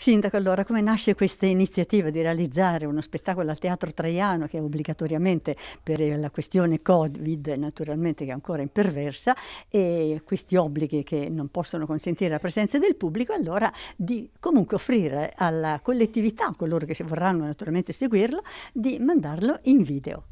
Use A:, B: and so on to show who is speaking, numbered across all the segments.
A: Sindaco, allora come nasce questa iniziativa di realizzare uno spettacolo al Teatro Traiano che è obbligatoriamente per la questione Covid naturalmente che è ancora imperversa e questi obblighi che non possono consentire la presenza del pubblico, allora di comunque offrire alla collettività, coloro che vorranno naturalmente seguirlo, di mandarlo in video?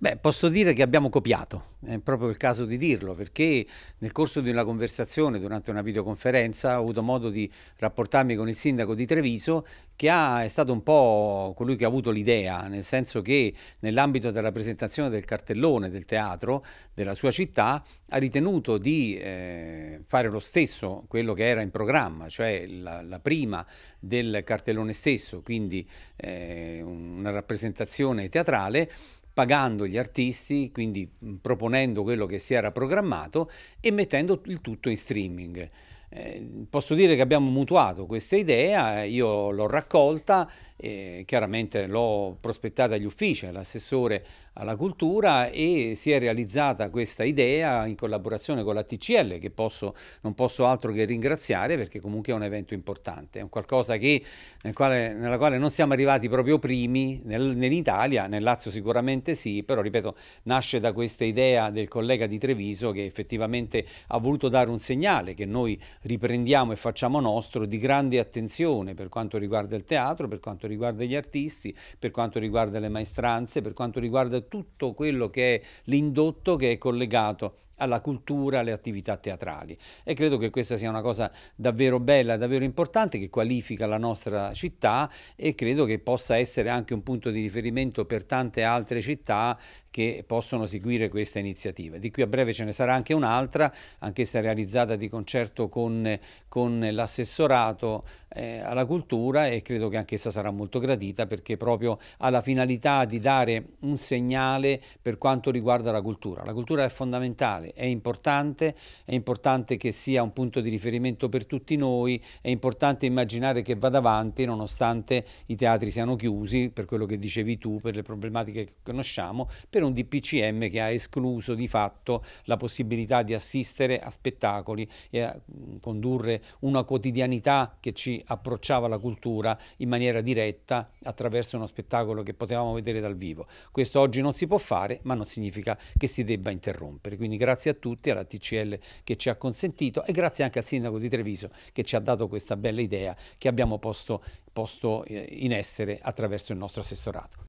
B: Beh, posso dire che abbiamo copiato è proprio il caso di dirlo, perché nel corso di una conversazione, durante una videoconferenza, ho avuto modo di rapportarmi con il sindaco di Treviso, che ha, è stato un po' colui che ha avuto l'idea, nel senso che nell'ambito della presentazione del cartellone del teatro della sua città ha ritenuto di eh, fare lo stesso quello che era in programma, cioè la, la prima del cartellone stesso, quindi eh, una rappresentazione teatrale pagando gli artisti, quindi proponendo quello che si era programmato e mettendo il tutto in streaming. Eh, posso dire che abbiamo mutuato questa idea, io l'ho raccolta eh, chiaramente l'ho prospettata agli uffici, all'assessore alla cultura e si è realizzata questa idea in collaborazione con la TCL che posso, non posso altro che ringraziare perché comunque è un evento importante, è un qualcosa che, nel quale, nella quale non siamo arrivati proprio primi nel, nell'Italia, nel Lazio sicuramente sì, però ripeto nasce da questa idea del collega di Treviso che effettivamente ha voluto dare un segnale che noi riprendiamo e facciamo nostro di grande attenzione per quanto riguarda il teatro, per quanto riguarda riguarda gli artisti, per quanto riguarda le maestranze, per quanto riguarda tutto quello che è l'indotto che è collegato alla cultura, alle attività teatrali e credo che questa sia una cosa davvero bella, davvero importante che qualifica la nostra città e credo che possa essere anche un punto di riferimento per tante altre città che possono seguire questa iniziativa. Di qui a breve ce ne sarà anche un'altra, anch'essa realizzata di concerto con, con l'assessorato eh, alla cultura e credo che anch'essa sarà molto gradita perché proprio ha la finalità di dare un segnale per quanto riguarda la cultura. La cultura è fondamentale è importante, è importante che sia un punto di riferimento per tutti noi, è importante immaginare che vada avanti nonostante i teatri siano chiusi, per quello che dicevi tu, per le problematiche che conosciamo, per un DPCM che ha escluso di fatto la possibilità di assistere a spettacoli e a mm, condurre una quotidianità che ci approcciava alla cultura in maniera diretta attraverso uno spettacolo che potevamo vedere dal vivo. Questo oggi non si può fare, ma non significa che si debba interrompere. Quindi grazie grazie a tutti, alla TCL che ci ha consentito e grazie anche al sindaco di Treviso che ci ha dato questa bella idea che abbiamo posto, posto eh, in essere attraverso il nostro assessorato.